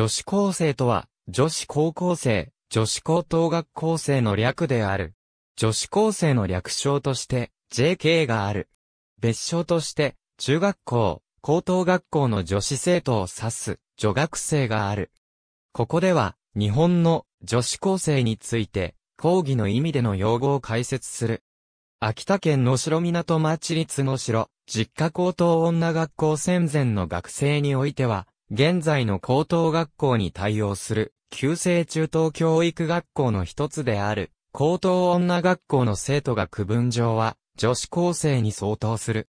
女子高生とは、女子高校生、女子高等学校生の略である。女子高生の略称として、JK がある。別称として、中学校、高等学校の女子生徒を指す、女学生がある。ここでは、日本の女子高生について、講義の意味での用語を解説する。秋田県の城港町立の城、実家高等女学校戦前の学生においては、現在の高等学校に対応する、旧制中等教育学校の一つである、高等女学校の生徒が区分上は、女子高生に相当する。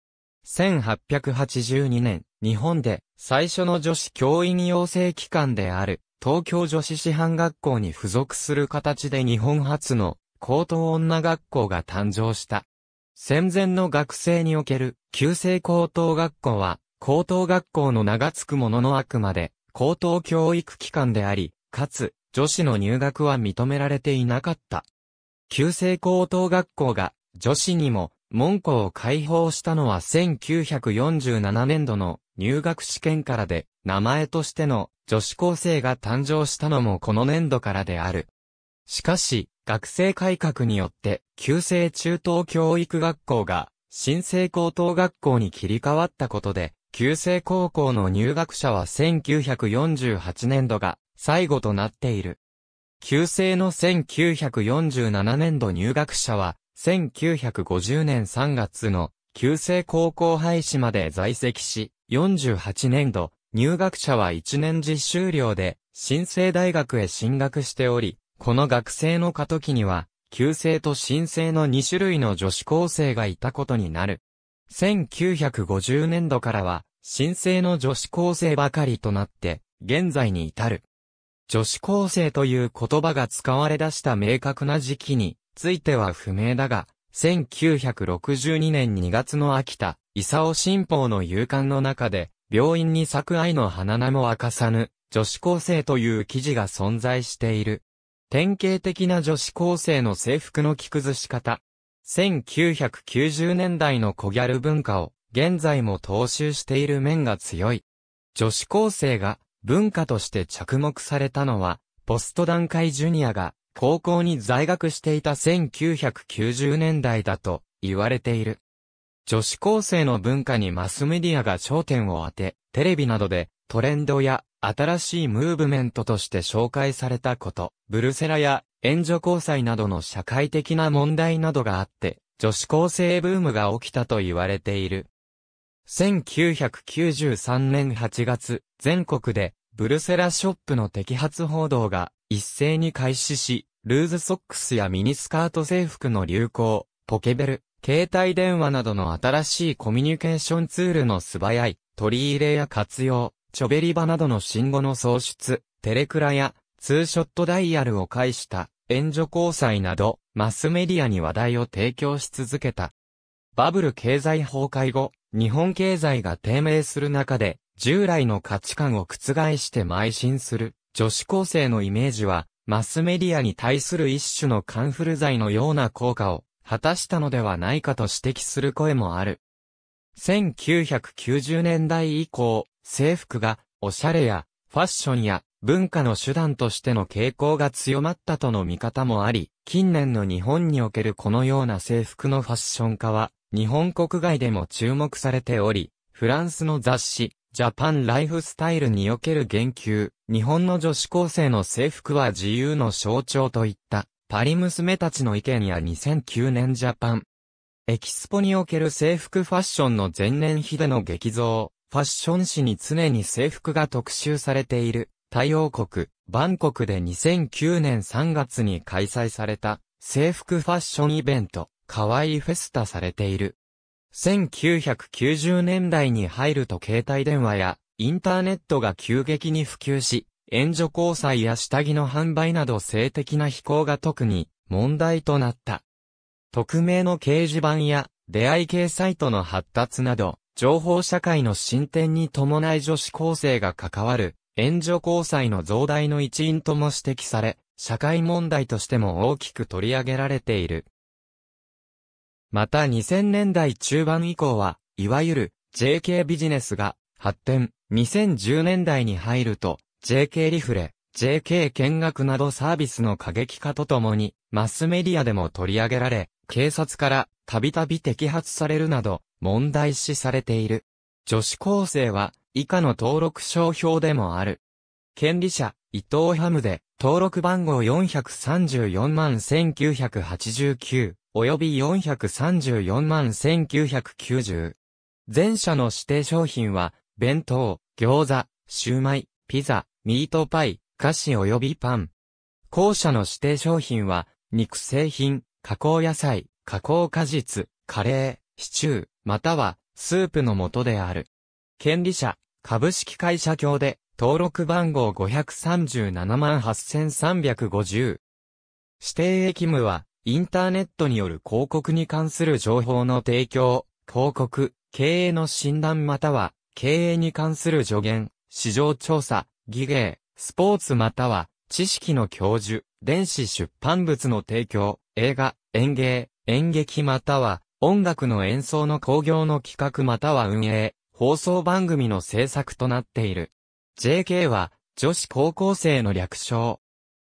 1882年、日本で最初の女子教員養成機関である東京女子師範学校に付属する形で日本初の高等女学校が誕生した。戦前の学生における旧制高等学校は高等学校の名が付くもののあくまで、高等教育機関であり、かつ、女子の入学は認められていなかった。旧制高等学校が、女子にも、門戸を開放したのは1947年度の入学試験からで、名前としての女子高生が誕生したのもこの年度からである。しかし、学生改革によって、旧制中等教育学校が、新制高等学校に切り替わったことで、旧制高校の入学者は1948年度が最後となっている。旧制の1947年度入学者は、1950年3月の旧制高校廃止まで在籍し、48年度、入学者は1年実習寮で、新生大学へ進学しており、この学生の過渡期には、旧制と新制の2種類の女子高生がいたことになる。1950年度からは、新生の女子高生ばかりとなって、現在に至る。女子高生という言葉が使われ出した明確な時期については不明だが、1962年2月の秋田、伊佐尾新報の夕刊の中で、病院に咲く愛の花名も明かさぬ、女子高生という記事が存在している。典型的な女子高生の制服の着崩し方、1990年代の小ギャル文化を現在も踏襲している面が強い。女子高生が文化として着目されたのは、ポスト段階ジュニアが高校に在学していた1990年代だと言われている。女子高生の文化にマスメディアが焦点を当て、テレビなどでトレンドや新しいムーブメントとして紹介されたこと、ブルセラや援助交際などの社会的な問題などがあって、女子高生ブームが起きたと言われている。1993年8月、全国でブルセラショップの摘発報道が一斉に開始し、ルーズソックスやミニスカート制服の流行、ポケベル、携帯電話などの新しいコミュニケーションツールの素早い取り入れや活用、チョベリバなどの信号の創出、テレクラやツーショットダイヤルを介した援助交際など、マスメディアに話題を提供し続けた。バブル経済崩壊後、日本経済が低迷する中で、従来の価値観を覆して邁進する、女子高生のイメージは、マスメディアに対する一種のカンフル剤のような効果を、果たしたのではないかと指摘する声もある。1990年代以降、制服が、おしゃれや、ファッションや、文化の手段としての傾向が強まったとの見方もあり、近年の日本におけるこのような制服のファッション化は、日本国外でも注目されており、フランスの雑誌、ジャパンライフスタイルにおける言及、日本の女子高生の制服は自由の象徴といった、パリ娘たちの意見や2009年ジャパン。エキスポにおける制服ファッションの前年比での激増、ファッション誌に常に制服が特集されている、太陽国、バンコクで2009年3月に開催された制服ファッションイベント、かわいいフェスタされている。1990年代に入ると携帯電話やインターネットが急激に普及し、援助交際や下着の販売など性的な非行が特に問題となった。匿名の掲示板や出会い系サイトの発達など、情報社会の進展に伴い女子高生が関わる援助交際の増大の一因とも指摘され、社会問題としても大きく取り上げられている。また2000年代中盤以降は、いわゆる JK ビジネスが発展、2010年代に入ると、JK リフレ、JK 見学などサービスの過激化とともに、マスメディアでも取り上げられ、警察からたびたび摘発されるなど、問題視されている。女子高生は、以下の登録商標でもある。権利者、伊藤ハムで、登録番号434万1989、及び434万1990。前者の指定商品は、弁当、餃子、シューマイ、ピザ、ミートパイ、菓子及びパン。後者の指定商品は、肉製品、加工野菜、加工果実、カレー、シチュー、または、スープの素である。権利者、株式会社協で、登録番号5378350。指定役務は、インターネットによる広告に関する情報の提供、広告、経営の診断または、経営に関する助言、市場調査、技芸、スポーツまたは、知識の教授、電子出版物の提供、映画、演芸、演劇または、音楽の演奏の興行の企画または運営、放送番組の制作となっている。JK は、女子高校生の略称。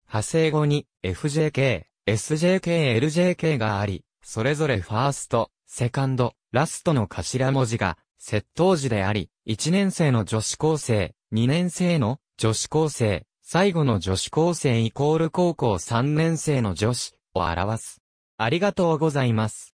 派生後に FJK、SJK、LJK があり、それぞれファースト、セカンド、ラストの頭文字が、窃盗時であり、1年生の女子高生、2年生の女子高生、最後の女子高生イコール高校3年生の女子を表す。ありがとうございます。